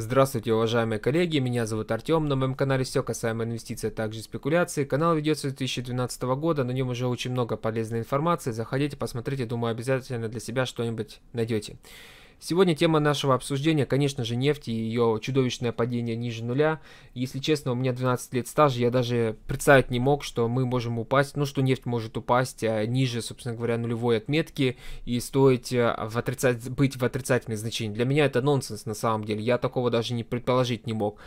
Здравствуйте, уважаемые коллеги, меня зовут Артем, на моем канале все касаемо инвестиций, а также спекуляций. Канал ведется с 2012 года, на нем уже очень много полезной информации, заходите, посмотрите, думаю, обязательно для себя что-нибудь найдете. Сегодня тема нашего обсуждения, конечно же, нефть и ее чудовищное падение ниже нуля. Если честно, у меня 12 лет стажа, я даже представить не мог, что мы можем упасть, ну что нефть может упасть а, ниже, собственно говоря, нулевой отметки и стоить а, в отрицать, быть в отрицательных значениях. Для меня это нонсенс на самом деле, я такого даже не предположить не мог.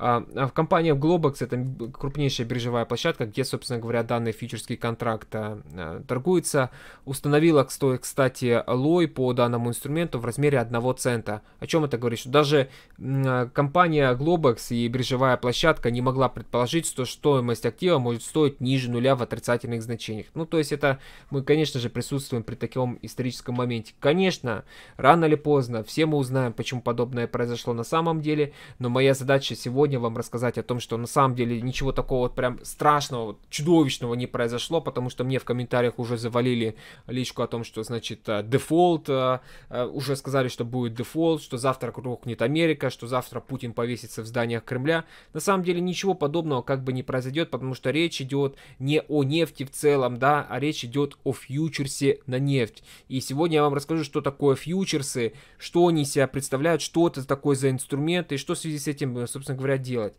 А, а в компании Globex это крупнейшая биржевая площадка, где, собственно говоря, данный фьючерский контракт а, торгуется, установила, кстати, лой по данному инструменту в размере 1 цента. О чем это говорит? Что даже компания Globex и биржевая площадка не могла предположить, что стоимость актива может стоить ниже нуля в отрицательных значениях. Ну, то есть это мы, конечно же, присутствуем при таком историческом моменте. Конечно, рано или поздно все мы узнаем, почему подобное произошло на самом деле, но моя задача сегодня сегодня вам рассказать о том, что на самом деле ничего такого вот прям страшного, чудовищного не произошло, потому что мне в комментариях уже завалили личку о том, что, значит, э, дефолт, э, э, уже сказали, что будет дефолт, что завтра рухнет Америка, что завтра Путин повесится в зданиях Кремля. На самом деле ничего подобного как бы не произойдет, потому что речь идет не о нефти в целом, да, а речь идет о фьючерсе на нефть. И сегодня я вам расскажу, что такое фьючерсы, что они себя представляют, что это такое за инструмент и что в связи с этим, собственно говоря, делать.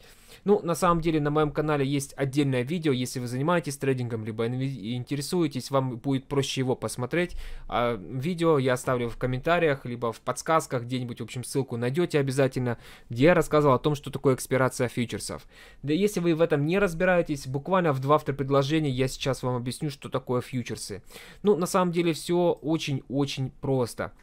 Ну, на самом деле, на моем канале есть отдельное видео, если вы занимаетесь трейдингом, либо интересуетесь, вам будет проще его посмотреть. А, видео я оставлю в комментариях, либо в подсказках, где-нибудь, в общем, ссылку найдете обязательно, где я рассказывал о том, что такое экспирация фьючерсов. Да если вы в этом не разбираетесь, буквально в 2-3 предложения я сейчас вам объясню, что такое фьючерсы. Ну, на самом деле, все очень-очень просто.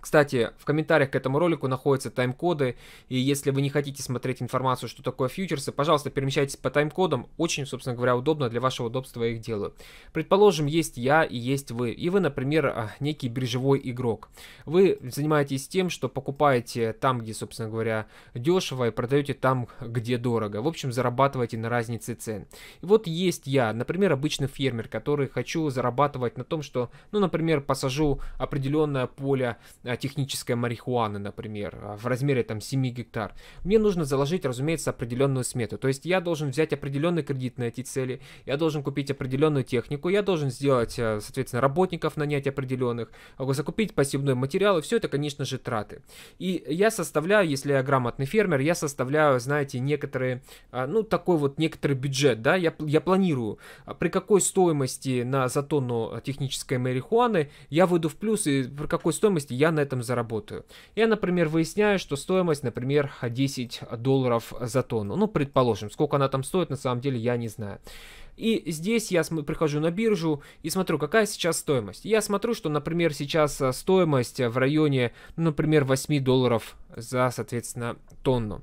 Кстати, в комментариях к этому ролику находятся тайм-коды, и если вы не хотите смотреть информацию, что такое фьючерсы, пожалуйста, перемещайтесь по тайм-кодам, очень, собственно говоря, удобно, для вашего удобства я их делаю. Предположим, есть я и есть вы, и вы, например, а, некий биржевой игрок. Вы занимаетесь тем, что покупаете там, где, собственно говоря, дешево, и продаете там, где дорого. В общем, зарабатываете на разнице цен. И вот есть я, например, обычный фермер, который хочу зарабатывать на том, что, ну, например, посажу определенное поле а, технической марихуаны, например, а, в размере там 7 гектар, мне нужно заложить, разумеется, определенную смету. То есть я должен взять определенный кредит на эти цели, я должен купить определенную технику, я должен сделать, а, соответственно, работников нанять определенных, закупить посевной материал, и все это, конечно же, траты. И я составляю, если я грамотный фермер, я составляю, знаете, некоторые, ну, такой вот некоторый бюджет, да, я, я планирую, при какой стоимости на за тонну технической марихуаны я выйду в плюс, и при какой стоимости я на этом заработаю. Я, например, выясняю, что стоимость, например, 10 долларов за тонну. Ну, предположим, сколько она там стоит, на самом деле я не знаю. И здесь я прихожу на биржу и смотрю, какая сейчас стоимость. Я смотрю, что, например, сейчас э, стоимость э, в районе, ну, например, 8 долларов за, соответственно, тонну.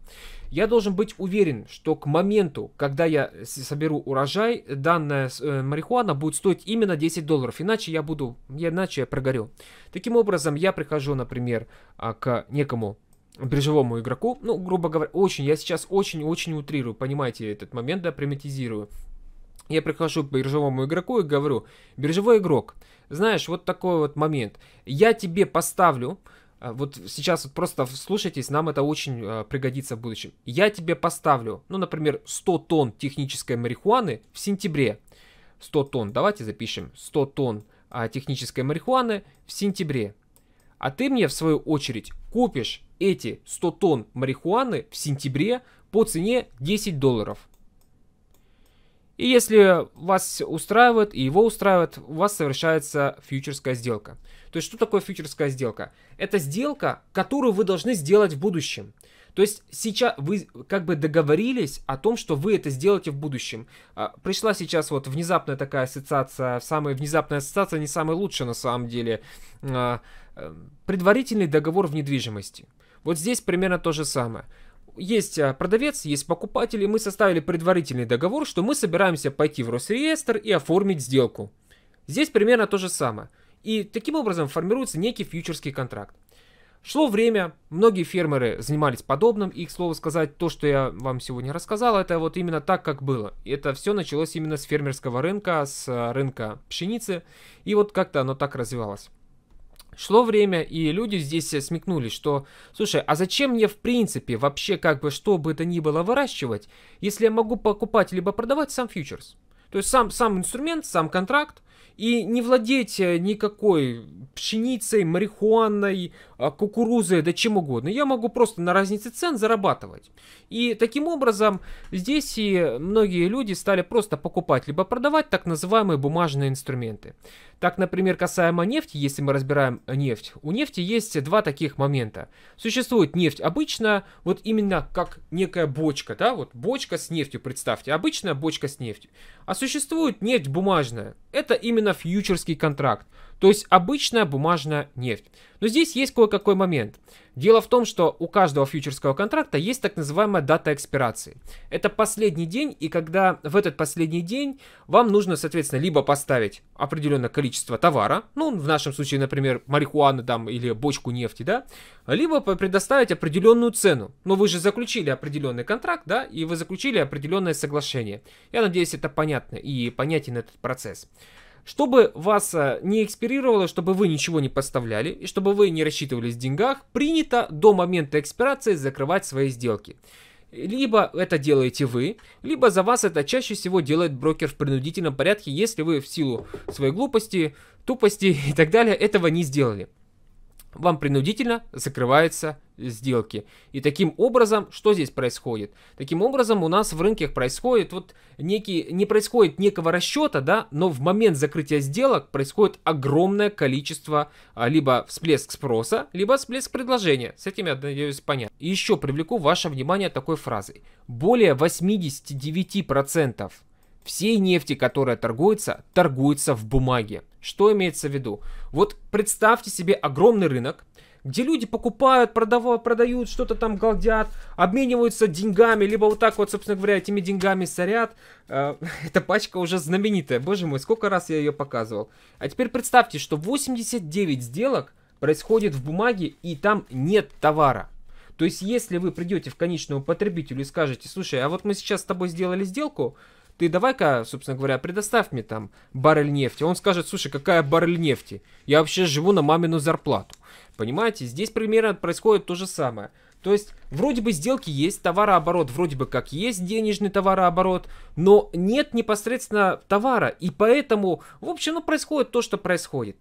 Я должен быть уверен, что к моменту, когда я соберу урожай, данная э, марихуана будет стоить именно 10 долларов, иначе я буду, иначе я прогорю. Таким образом, я прихожу, например, а, к некому биржевому игроку, ну, грубо говоря, очень, я сейчас очень-очень утрирую, понимаете этот момент, да, приматизирую. Я прихожу к биржевому игроку и говорю, биржевой игрок, знаешь, вот такой вот момент. Я тебе поставлю, а, вот сейчас вот просто слушайтесь, нам это очень а, пригодится в будущем. Я тебе поставлю, ну, например, 100 тонн технической марихуаны в сентябре. 100 тонн, давайте запишем, 100 тонн э, технической марихуаны в сентябре. А ты мне, в свою очередь, купишь эти 100 тонн марихуаны в сентябре по цене 10 долларов. И если вас устраивает и его устраивает, у вас совершается фьючерская сделка. То есть что такое фьючерская сделка? Это сделка, которую вы должны сделать в будущем. То есть сейчас вы как бы договорились о том, что вы это сделаете в будущем. А, пришла сейчас вот внезапная такая ассоциация, самая внезапная ассоциация не самая лучшая на самом деле. А, э, предварительный договор в недвижимости. Вот здесь примерно то же самое есть а, продавец, есть покупатель, и мы составили предварительный договор, что мы собираемся пойти в Росреестр и оформить сделку. Здесь примерно то же самое. И таким образом формируется некий фьючерский контракт. Шло время, многие фермеры занимались подобным, и, к слову сказать, то, что я вам сегодня рассказал, это вот именно так, как было. И это все началось именно с фермерского рынка, с а, рынка пшеницы, и вот как-то оно так развивалось. Шло время, и люди здесь э, смекнули, что, слушай, а зачем мне в принципе вообще как бы что бы это ни было выращивать, если я могу покупать либо продавать сам фьючерс? То есть сам, сам инструмент, сам контракт, и не владеть э, никакой пшеницей, марихуаной, а, кукурузой, да чем угодно. Я могу просто на разнице цен зарабатывать. И таким образом здесь и многие люди стали просто покупать, либо продавать так называемые бумажные инструменты. Так, например, касаемо нефти, если мы разбираем нефть, у нефти есть два таких момента. Существует нефть обычно, вот именно как некая бочка, да, вот бочка с нефтью, представьте, обычная бочка с нефтью. А существует нефть бумажная это именно фьючерский контракт. То есть обычная бумажная нефть. Но здесь есть кое-какой момент. Дело в том, что у каждого фьючерского контракта есть так называемая дата экспирации. Это последний день, и когда в этот последний день вам нужно, соответственно, либо поставить определенное количество товара, ну, в нашем случае, например, марихуаны там или бочку нефти, да, либо предоставить определенную цену. Но вы же заключили определенный контракт, да, и вы заключили определенное соглашение. Я надеюсь, это понятно и понятен этот процесс. Чтобы вас э, не экспирировало, чтобы вы ничего не подставляли и чтобы вы не рассчитывались в деньгах, принято до момента экспирации закрывать свои сделки. Либо это делаете вы, либо за вас это чаще всего делает брокер в принудительном порядке, если вы в силу своей глупости, тупости и так далее этого не сделали вам принудительно закрываются сделки. И таким образом, что здесь происходит? Таким образом у нас в рынках происходит вот некий, не происходит некого расчета, да, но в момент закрытия сделок происходит огромное количество а, либо всплеск спроса, либо всплеск предложения. С этим, я надеюсь, понятно. И еще привлеку ваше внимание такой фразой. Более 89% всей нефти, которая торгуется, торгуется в бумаге. Что имеется в виду? Вот представьте себе огромный рынок, где люди покупают, продавают, продают, что-то там голдят, обмениваются деньгами, либо вот так вот, собственно говоря, этими деньгами сорят. Э, эта пачка уже знаменитая, боже мой, сколько раз я ее показывал. А теперь представьте, что 89 сделок происходит в бумаге, и там нет товара. То есть, если вы придете в конечному потребителю и скажете, слушай, а вот мы сейчас с тобой сделали сделку, ты давай-ка, собственно говоря, предоставь мне там баррель нефти. Он скажет, слушай, какая баррель нефти? Я вообще живу на мамину зарплату. Понимаете, здесь примерно происходит то же самое. То есть, вроде бы сделки есть, товарооборот вроде бы как есть, денежный товарооборот, но нет непосредственно товара, и поэтому, в общем, ну, происходит то, что происходит.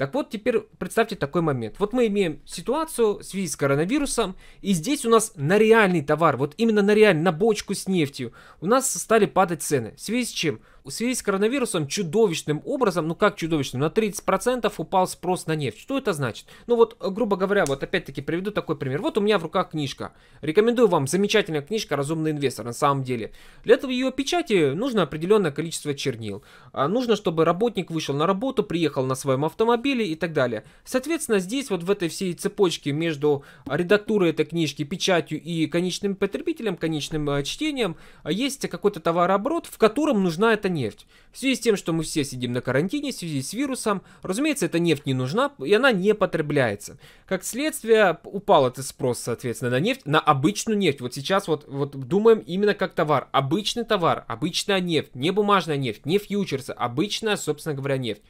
Так вот, теперь представьте такой момент. Вот мы имеем ситуацию в связи с коронавирусом, и здесь у нас на реальный товар, вот именно на реальный, на бочку с нефтью, у нас стали падать цены. В связи с чем? В связи с коронавирусом чудовищным образом, ну как чудовищным, на 30% упал спрос на нефть. Что это значит? Ну вот, э, грубо говоря, вот опять-таки приведу такой пример. Вот у меня в руках книжка. Рекомендую вам замечательная книжка «Разумный инвестор» на самом деле. Для этого ее печати нужно определенное количество чернил. А, нужно, чтобы работник вышел на работу, приехал на своем автомобиле и так далее. Соответственно, здесь вот в этой всей цепочке между редактурой этой книжки, печатью и конечным потребителем, конечным э, чтением, а, есть какой-то товарооборот, в котором нужна эта нефть. В связи с тем, что мы все сидим на карантине, в связи с вирусом, разумеется, эта нефть не нужна, и она не потребляется. Как следствие, упал этот спрос, соответственно, на нефть, на обычную нефть. Вот сейчас вот, вот думаем именно как товар. Обычный товар, обычная нефть, не бумажная нефть, не фьючерсы, обычная, собственно говоря, нефть.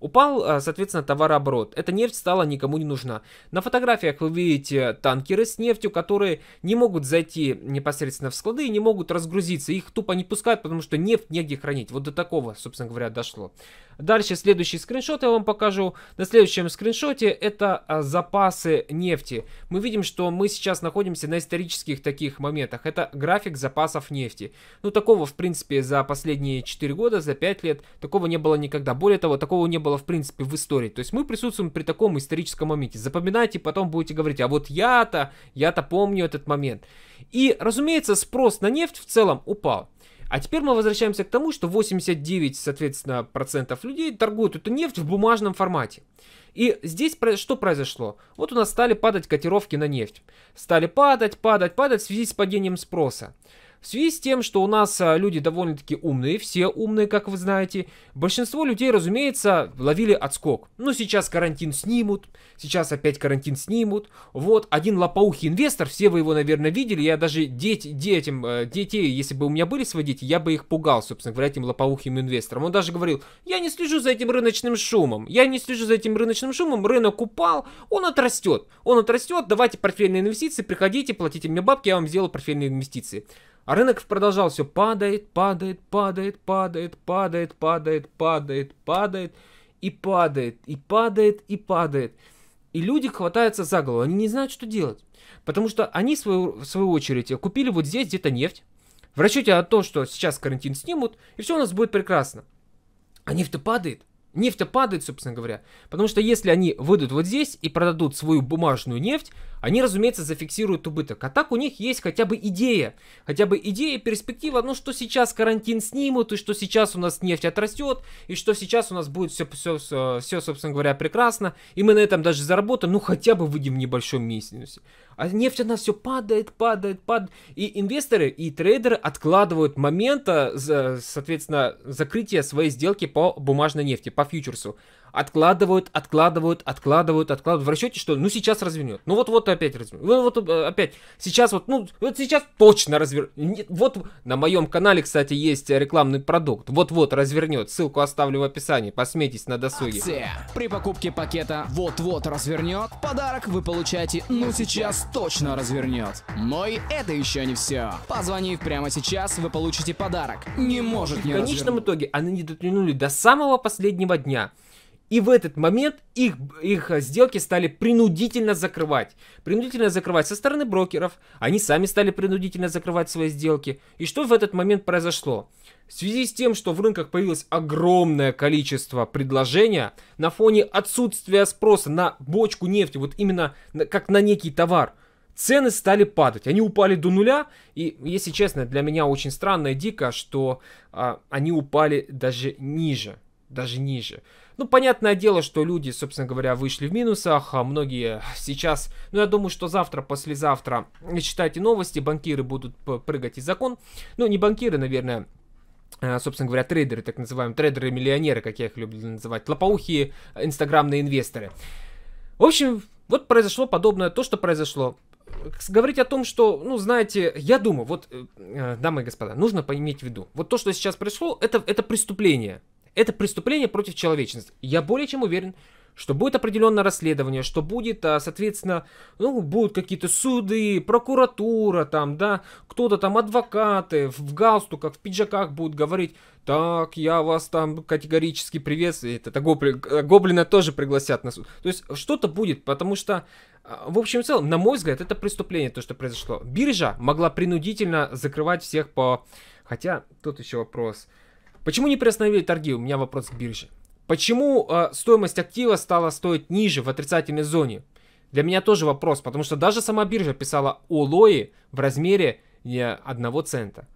Упал, а, соответственно, товарооборот. Эта нефть стала никому не нужна. На фотографиях вы видите танкеры с нефтью, которые не могут зайти непосредственно в склады и не могут разгрузиться. Их тупо не пускают, потому что нефть негде хранить. Вот до такого, собственно говоря, дошло. Дальше следующий скриншот я вам покажу. На следующем скриншоте это а, запасы нефти. Мы видим, что мы сейчас находимся на исторических таких моментах. Это график запасов нефти. Ну, такого, в принципе, за последние 4 года, за 5 лет, такого не было никогда. Более того, такого не было было в принципе в истории. То есть мы присутствуем при таком историческом моменте. Запоминайте, потом будете говорить, а вот я-то, я-то помню этот момент. И, разумеется, спрос на нефть в целом упал. А теперь мы возвращаемся к тому, что 89, соответственно, процентов людей торгуют эту нефть в бумажном формате. И здесь что произошло? Вот у нас стали падать котировки на нефть. Стали падать, падать, падать в связи с падением спроса. В связи с тем, что у нас а, люди довольно-таки умные, все умные, как вы знаете, большинство людей, разумеется, ловили отскок. Ну, сейчас карантин снимут, сейчас опять карантин снимут. Вот, один лопоухий инвестор, все вы его, наверное, видели. Я даже дети, детям, э, детей, если бы у меня были свои дети, я бы их пугал, собственно говоря, этим лопоухим инвестором. Он даже говорил, я не слежу за этим рыночным шумом, я не слежу за этим рыночным шумом, рынок упал, он отрастет, он отрастет, давайте портфельные инвестиции, приходите, платите мне бабки, я вам сделаю портфельные инвестиции. А рынок продолжал все падает, падает, падает, падает, падает, падает, падает, падает, и падает, и падает, и падает. И люди хватаются за голову, они не знают, что делать. Потому что они, в свою, в свою очередь, купили вот здесь где-то нефть, в расчете на то, что сейчас карантин снимут, и все у нас будет прекрасно. А нефть-то падает. Нефть-то падает, собственно говоря. Потому что если они выйдут вот здесь и продадут свою бумажную нефть, они, разумеется, зафиксируют убыток. А так у них есть хотя бы идея, хотя бы идея, перспектива, ну что сейчас карантин снимут, и что сейчас у нас нефть отрастет, и что сейчас у нас будет все, все, все, все собственно говоря, прекрасно, и мы на этом даже заработаем, ну хотя бы выйдем в небольшом минусе. А нефть, она все падает, падает, падает. И инвесторы, и трейдеры откладывают момента, соответственно, закрытия своей сделки по бумажной нефти, по фьючерсу откладывают, откладывают, откладывают, откладывают. В расчете, что ну сейчас развернет. Ну вот-вот опять развернет. Ну вот э, опять. Сейчас вот, ну вот сейчас точно развернет. Вот на моем канале, кстати, есть рекламный продукт. Вот-вот развернет. Ссылку оставлю в описании. Посмейтесь на досуге. Акция. При покупке пакета вот-вот развернет. Подарок вы получаете ну сейчас точно развернет. Но и это еще не все. Позвонив прямо сейчас, вы получите подарок. Не может не развернуть. В конечном развернуть. итоге они не дотянули до самого последнего дня. И в этот момент их, их сделки стали принудительно закрывать. Принудительно закрывать со стороны брокеров. Они сами стали принудительно закрывать свои сделки. И что в этот момент произошло? В связи с тем, что в рынках появилось огромное количество предложения, на фоне отсутствия спроса на бочку нефти, вот именно как на некий товар, цены стали падать. Они упали до нуля. И, если честно, для меня очень странно и дико, что а, они упали даже ниже. Даже ниже. Ну, понятное дело, что люди, собственно говоря, вышли в минусах, а многие сейчас, ну, я думаю, что завтра, послезавтра, читайте новости, банкиры будут прыгать из закон. Ну, не банкиры, наверное, э, собственно говоря, трейдеры, так называемые трейдеры-миллионеры, как я их люблю называть, лопоухие инстаграмные инвесторы. В общем, вот произошло подобное, то, что произошло. Говорить о том, что, ну, знаете, я думаю, вот, э, э, дамы и господа, нужно поиметь в виду, вот то, что сейчас произошло, это, это преступление. Это преступление против человечности. Я более чем уверен, что будет определенное расследование, что будет, а, соответственно, ну, будут какие-то суды, прокуратура, там, да, кто-то там, адвокаты в галстуках, в пиджаках будут говорить, так, я вас там категорически приветствую, это, это гоблин, э, гоблина тоже пригласят на суд. То есть что-то будет, потому что, а, в общем и целом, на мой взгляд, это преступление, то, что произошло. Биржа могла принудительно закрывать всех по... Хотя, тут еще Вопрос Почему не приостановили торги? У меня вопрос к бирже. Почему э, стоимость актива стала стоить ниже в отрицательной зоне? Для меня тоже вопрос, потому что даже сама биржа писала о лои в размере не э, одного цента.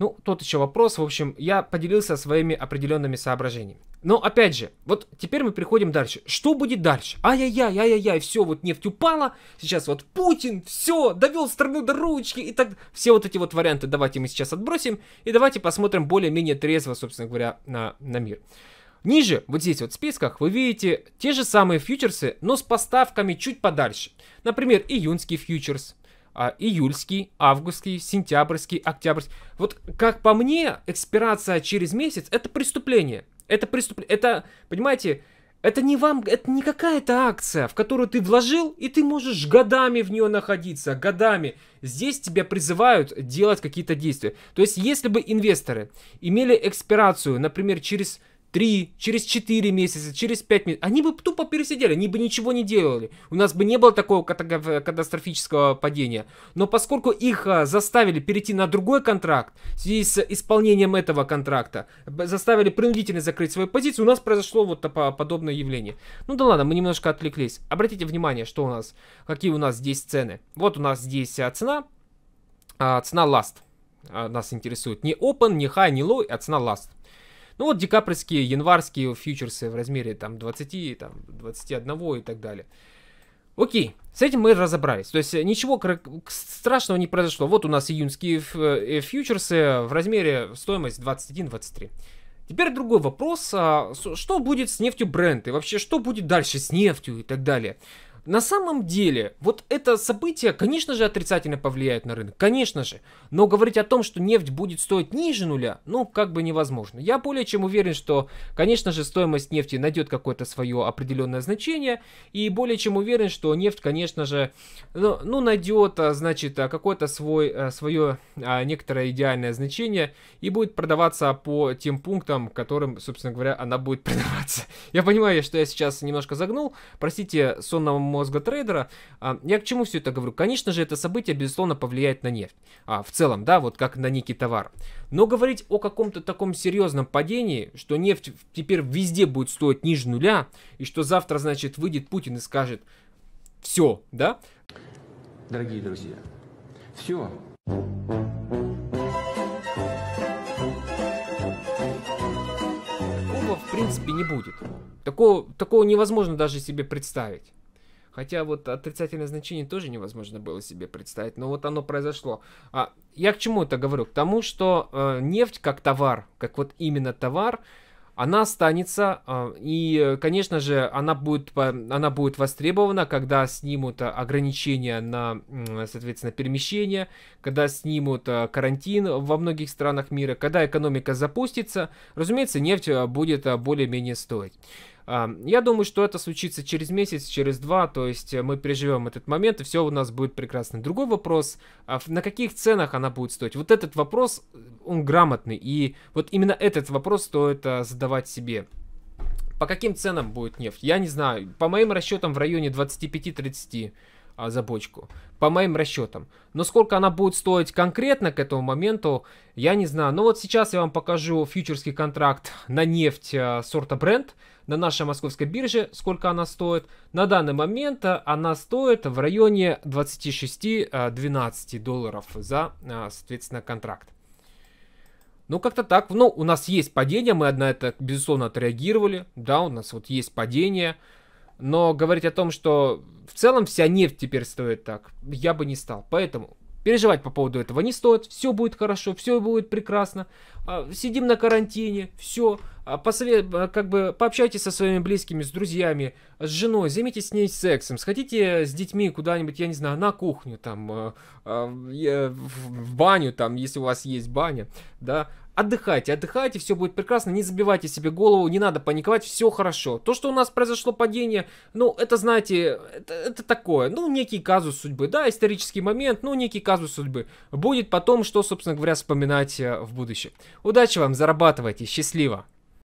Ну, тот еще вопрос. В общем, я поделился своими определенными соображениями. Но опять же, вот теперь мы приходим дальше. Что будет дальше? Ай-яй-яй, ай-яй-яй, все, вот нефть упала, сейчас вот Путин, все, довел страну до ручки и так. Все вот эти вот варианты давайте мы сейчас отбросим и давайте посмотрим более-менее трезво, собственно говоря, на, на мир. Ниже, вот здесь вот в списках, вы видите те же самые фьючерсы, но с поставками чуть подальше. Например, июньский фьючерс, а, июльский, августский, сентябрьский, октябрьский. Вот как по мне, экспирация через месяц это преступление. Это преступление. Это, понимаете, это не вам, это не какая-то акция, в которую ты вложил, и ты можешь годами в нее находиться, годами. Здесь тебя призывают делать какие-то действия. То есть, если бы инвесторы имели экспирацию, например, через три, через четыре месяца, через пять месяцев. Они бы тупо пересидели, они бы ничего не делали. У нас бы не было такого катастрофического падения. Но поскольку их а, заставили перейти на другой контракт, в связи с исполнением этого контракта, заставили принудительно закрыть свою позицию, у нас произошло вот подобное явление. Ну да ладно, мы немножко отвлеклись. Обратите внимание, что у нас, какие у нас здесь цены. Вот у нас здесь а, цена, а, цена last нас интересует. Не open, не high, не low, а цена last. Ну вот декабрьские январские фьючерсы в размере там 20, там 21 и так далее. Окей, с этим мы разобрались. То есть э, ничего страшного не произошло. Вот у нас июньские э, фьючерсы в размере стоимость 21-23. Теперь другой вопрос, а, что будет с нефтью Brent и вообще что будет дальше с нефтью и так далее. На самом деле, вот это событие, конечно же, отрицательно повлияет на рынок, конечно же. Но говорить о том, что нефть будет стоить ниже нуля, ну, как бы невозможно. Я более чем уверен, что, конечно же, стоимость нефти найдет какое-то свое определенное значение. И более чем уверен, что нефть, конечно же, ну, ну найдет, а, значит, а, какое-то а, свое некоторое идеальное значение и будет продаваться по тем пунктам, которым, собственно говоря, она будет продаваться. Я понимаю, что я сейчас немножко загнул. Простите сонному мозга трейдера. А, я к чему все это говорю? Конечно же, это событие, безусловно, повлияет на нефть. А, в целом, да, вот как на некий товар. Но говорить о каком-то таком серьезном падении, что нефть теперь везде будет стоить ниже нуля, и что завтра, значит, выйдет Путин и скажет «все», да? Дорогие друзья, все. Такого, в принципе, не будет. Такого, такого невозможно даже себе представить. Хотя вот отрицательное значение тоже невозможно было себе представить, но вот оно произошло. А я к чему это говорю? К тому, что э, нефть как товар, как вот именно товар, она останется, э, и, конечно же, она будет, она будет востребована, когда снимут э, ограничения на, соответственно, перемещение, когда снимут э, карантин во многих странах мира, когда экономика запустится, разумеется, нефть э, будет более-менее стоить. Я думаю, что это случится через месяц, через два, то есть э, мы переживем этот момент, и все у нас будет прекрасно. Другой вопрос, а на каких ценах она будет стоить? Вот этот вопрос, э, он грамотный, и вот именно этот вопрос стоит а, задавать себе. По каким ценам будет нефть? Я не знаю. По моим расчетам в районе 25-30 а, за по моим расчетам. Но сколько она будет стоить конкретно к этому моменту, я не знаю. Но вот сейчас я вам покажу фьючерский контракт на нефть а, сорта бренд на нашей московской бирже, сколько она стоит. На данный момент а, она стоит в районе 26-12 а, долларов за, соответственно, контракт. Ну, как-то так. Ну, у нас есть падение, мы на это, безусловно, отреагировали. Да, у нас вот есть падение. Но говорить о том, что в целом вся нефть теперь стоит так, я бы не стал. Поэтому переживать по поводу этого не стоит. Все будет хорошо, все будет прекрасно. А, сидим на карантине, все. А, посове... А, как бы пообщайтесь со своими близкими, с друзьями, с женой, займитесь с ней сексом, сходите с детьми куда-нибудь, я не знаю, на кухню, там, в баню, там, если у вас есть баня, да, Отдыхайте, отдыхайте, все будет прекрасно, не забивайте себе голову, не надо паниковать, все хорошо. То, что у нас произошло падение, ну, это, знаете, это, это такое, ну, некий казус судьбы, да, исторический момент, ну, некий казус судьбы. Будет потом, что, собственно говоря, вспоминать э, в будущем. Удачи вам, зарабатывайте, счастливо!